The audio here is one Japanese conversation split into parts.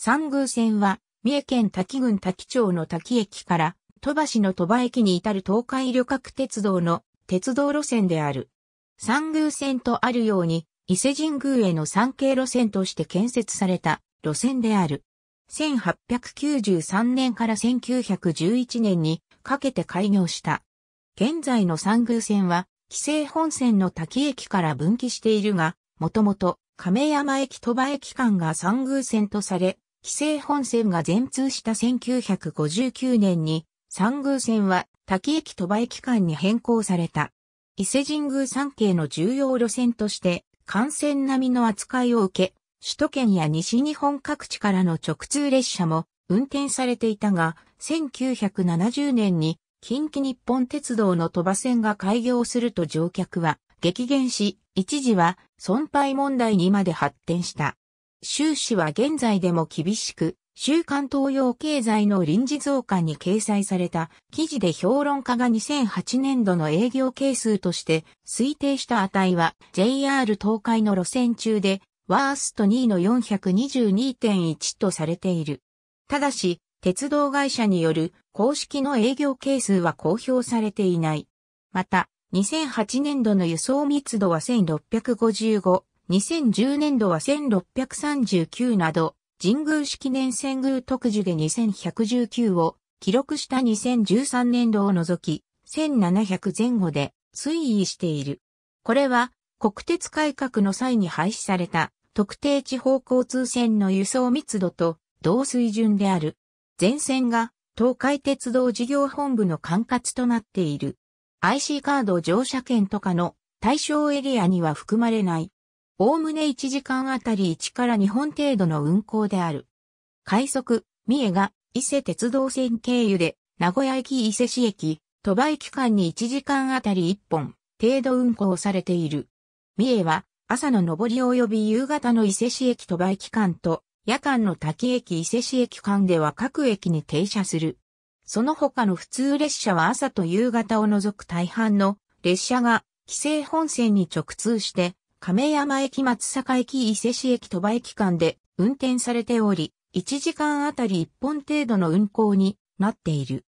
三宮線は、三重県滝郡滝町の滝駅から、鳥羽市の鳥羽駅に至る東海旅客鉄道の鉄道路線である。三宮線とあるように、伊勢神宮への参詣路線として建設された路線である。1893年から1911年にかけて開業した。現在の三宮線は、紀勢本線の滝駅から分岐しているが、もともと亀山駅鳥羽駅間が三宮線とされ、規制本線が全通した1959年に、三宮線は滝駅鳥羽駅間に変更された。伊勢神宮三景の重要路線として、幹線並みの扱いを受け、首都圏や西日本各地からの直通列車も運転されていたが、1970年に近畿日本鉄道の鳥羽線が開業すると乗客は激減し、一時は損廃問題にまで発展した。収支は現在でも厳しく、週刊東洋経済の臨時増刊に掲載された記事で評論家が2008年度の営業係数として推定した値は JR 東海の路線中でワースト2位の422.1とされている。ただし、鉄道会社による公式の営業係数は公表されていない。また、2008年度の輸送密度は1655 2010年度は1639など、神宮式年遷宮特需で2119を記録した2013年度を除き、1700前後で推移している。これは国鉄改革の際に廃止された特定地方交通線の輸送密度と同水準である。全線が東海鉄道事業本部の管轄となっている。IC カード乗車券とかの対象エリアには含まれない。おおむね1時間あたり1から2本程度の運行である。快速、三重が伊勢鉄道線経由で名古屋駅伊勢市駅、鳥羽駅間に1時間あたり1本程度運行されている。三重は朝の上り及び夕方の伊勢市駅鳥羽駅間と夜間の滝駅伊勢市駅間では各駅に停車する。その他の普通列車は朝と夕方を除く大半の列車が規制本線に直通して亀山駅松坂駅伊勢市駅鳥羽駅間で運転されており、1時間あたり1本程度の運行になっている。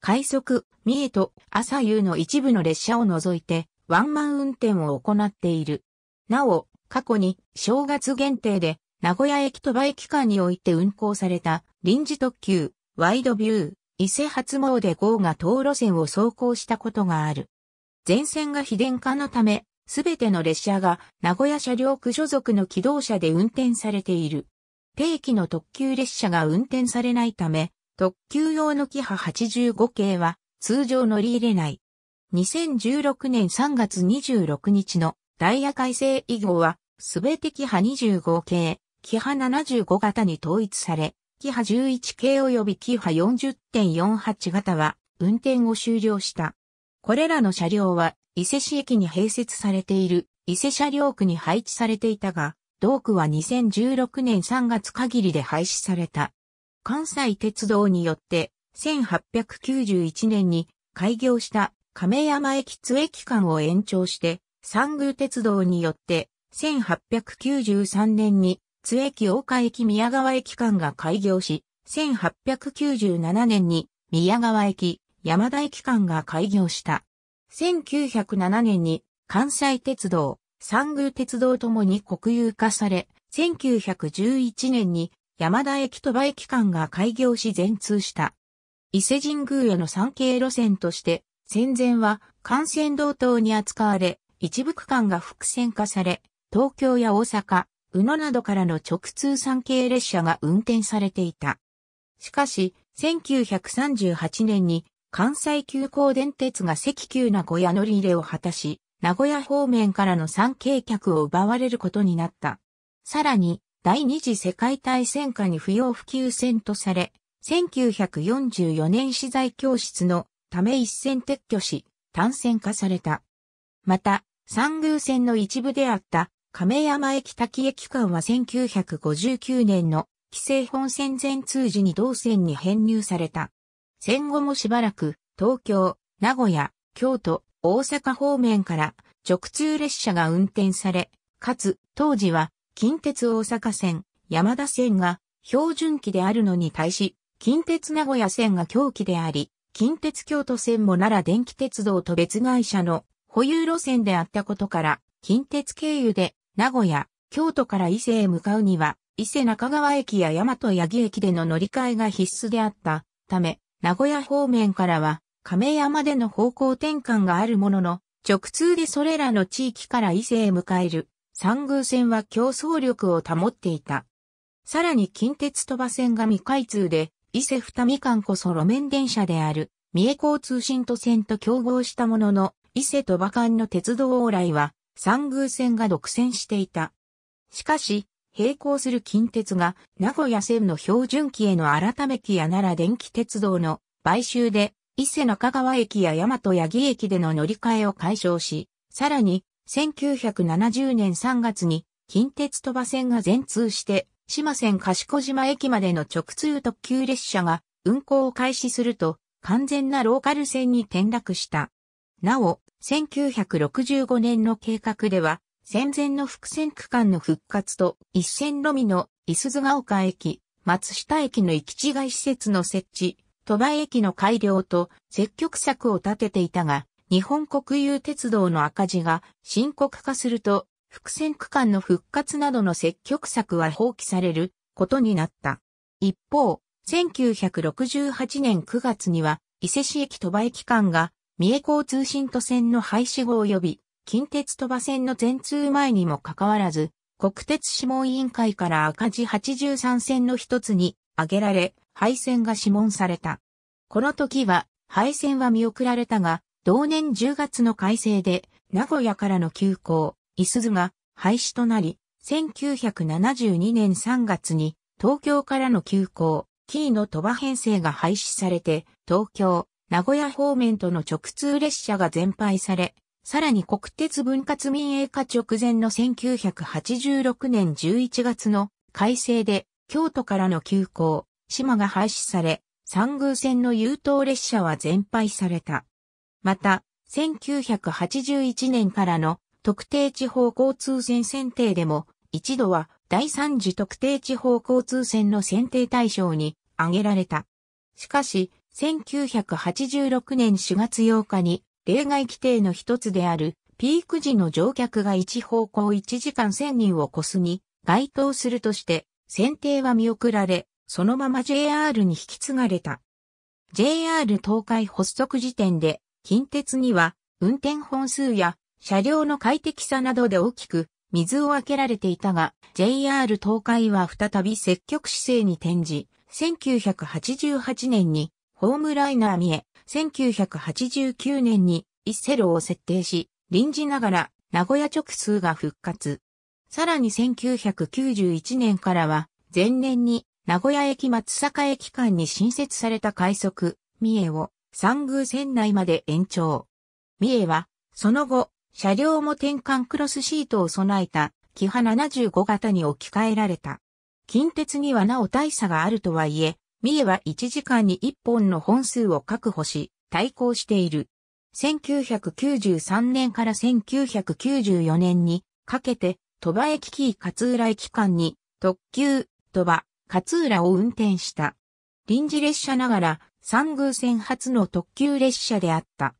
快速、三重と朝夕の一部の列車を除いて、ワンマン運転を行っている。なお、過去に正月限定で名古屋駅鳥羽駅間において運行された臨時特急、ワイドビュー、伊勢初詣号が東路線を走行したことがある。前線が非電化のため、すべての列車が名古屋車両区所属の機動車で運転されている。定期の特急列車が運転されないため、特急用のキハ85系は通常乗り入れない。2016年3月26日のダイヤ改正以後は、すべてキハ25系、キハ75型に統一され、キハ11系及びキハ40.48型は運転を終了した。これらの車両は伊勢市駅に併設されている伊勢車両区に配置されていたが、同区は2016年3月限りで廃止された。関西鉄道によって1891年に開業した亀山駅津駅間を延長して、三宮鉄道によって1893年に津駅大岡駅宮川駅間が開業し、1897年に宮川駅山田駅間が開業した。1907年に関西鉄道、三宮鉄道ともに国有化され、1911年に山田駅鳥羽駅間が開業し全通した。伊勢神宮への参詣路線として、戦前は幹線道東に扱われ、一部区間が複線化され、東京や大阪、宇野などからの直通参詣列車が運転されていた。しかし、1938年に関西急行電鉄が赤急名古屋乗り入れを果たし、名古屋方面からの参詣客を奪われることになった。さらに、第二次世界大戦下に不要不急戦とされ、1944年資材教室のため一戦撤去し、単線化された。また、三宮線の一部であった亀山駅滝駅間は1959年の規制本線全通時に同線に編入された。戦後もしばらく、東京、名古屋、京都、大阪方面から直通列車が運転され、かつ、当時は、近鉄大阪線、山田線が標準機であるのに対し、近鉄名古屋線が狂気であり、近鉄京都線も奈良電気鉄道と別会社の保有路線であったことから、近鉄経由で名古屋、京都から伊勢へ向かうには、伊勢中川駅や大和八木駅での乗り換えが必須であったため、名古屋方面からは、亀山での方向転換があるものの、直通でそれらの地域から伊勢へ向かえる、三宮線は競争力を保っていた。さらに近鉄鳥羽線が未開通で、伊勢二見間こそ路面電車である、三重交通新都線と競合したものの、伊勢鳥羽間の鉄道往来は、三宮線が独占していた。しかし、並行する近鉄が名古屋線の標準機への改め期や奈良電気鉄道の買収で伊勢中川駅や大和八木駅での乗り換えを解消し、さらに1970年3月に近鉄鳥羽線が全通して島線賢島駅までの直通特急列車が運行を開始すると完全なローカル線に転落した。なお、1965年の計画では、戦前の伏線区間の復活と一線路みの伊鈴ヶ丘駅、松下駅の行き違い施設の設置、鳥羽駅の改良と積極策を立てていたが、日本国有鉄道の赤字が深刻化すると、伏線区間の復活などの積極策は放棄されることになった。一方、1968年9月には、伊勢市駅鳥羽駅間が、三重交通新都線の廃止後及び、近鉄鳥羽線の全通前にもかかわらず、国鉄諮問委員会から赤字83線の一つに挙げられ、廃線が諮問された。この時は、廃線は見送られたが、同年10月の改正で、名古屋からの急行、いすずが廃止となり、1972年3月に、東京からの急行、キーの鳥羽編成が廃止されて、東京、名古屋方面との直通列車が全廃され、さらに国鉄分割民営化直前の1986年11月の改正で京都からの急行、島が廃止され、三宮線の優等列車は全廃された。また、1981年からの特定地方交通線選定でも、一度は第三次特定地方交通線の選定対象に挙げられた。しかし、1986年4月8日に例外規定の一つである、ピーク時の乗客が一方向1時間1000人を超すに、該当するとして、選定は見送られ、そのまま JR に引き継がれた。JR 東海発足時点で、近鉄には、運転本数や車両の快適さなどで大きく水を開けられていたが、JR 東海は再び積極姿勢に転じ、1988年にホームライナー見え、1989年に一セロを設定し、臨時ながら名古屋直通が復活。さらに1991年からは、前年に名古屋駅松坂駅間に新設された快速、三重を三宮線内まで延長。三重は、その後、車両も転換クロスシートを備えた、キハ75型に置き換えられた。近鉄にはなお大差があるとはいえ、三重は1時間に1本の本数を確保し、対抗している。1993年から1994年にかけて、鳥羽駅キー勝浦駅間に特急、鳥羽、勝浦を運転した。臨時列車ながら三宮線初の特急列車であった。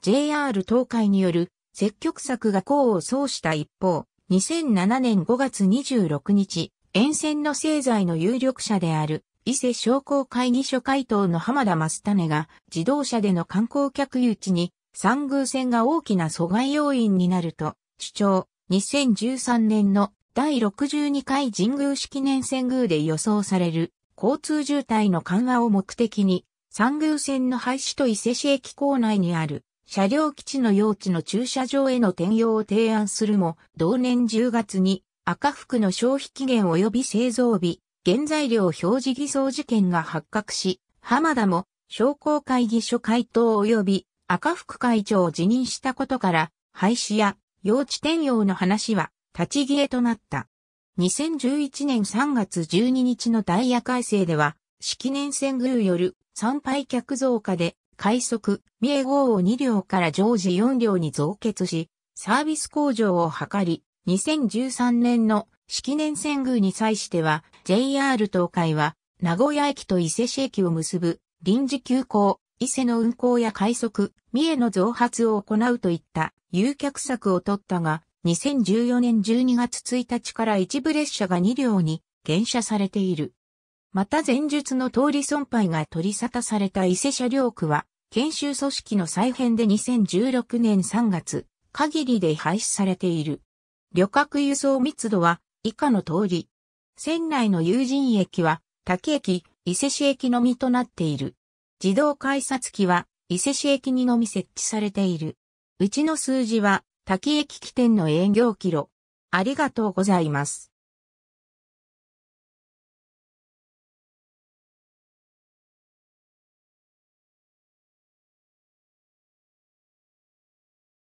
JR 東海による積極策が功を奏した一方、2007年5月26日、沿線の製材の有力者である伊勢商工会議所会頭の浜田増種が自動車での観光客誘致に三宮線が大きな阻害要因になると主張。2013年の第62回神宮式年遷宮で予想される交通渋滞の緩和を目的に三宮線の廃止と伊勢市駅構内にある車両基地の用地の駐車場への転用を提案するも同年10月に赤服の消費期限及び製造日原材料表示偽装事件が発覚し、浜田も商工会議所会頭及び赤福会長を辞任したことから、廃止や用地転用の話は立ち消えとなった。2011年3月12日のダイヤ改正では、式年遷宮よる参拝客増加で、快速、三重号を2両から常時4両に増結し、サービス向上を図り、2013年の式年遷宮に際しては、JR 東海は、名古屋駅と伊勢市駅を結ぶ、臨時急行、伊勢の運行や快速、三重の増発を行うといった、誘客策を取ったが、2014年12月1日から一部列車が2両に減車されている。また前述の通り損廃が取り沙汰された伊勢車両区は、研修組織の再編で2016年3月、限りで廃止されている。旅客輸送密度は以下の通り。船内の有人駅は、滝駅、伊勢市駅のみとなっている。自動改札機は、伊勢市駅にのみ設置されている。うちの数字は、滝駅起点の営業キロ。ありがとうございます。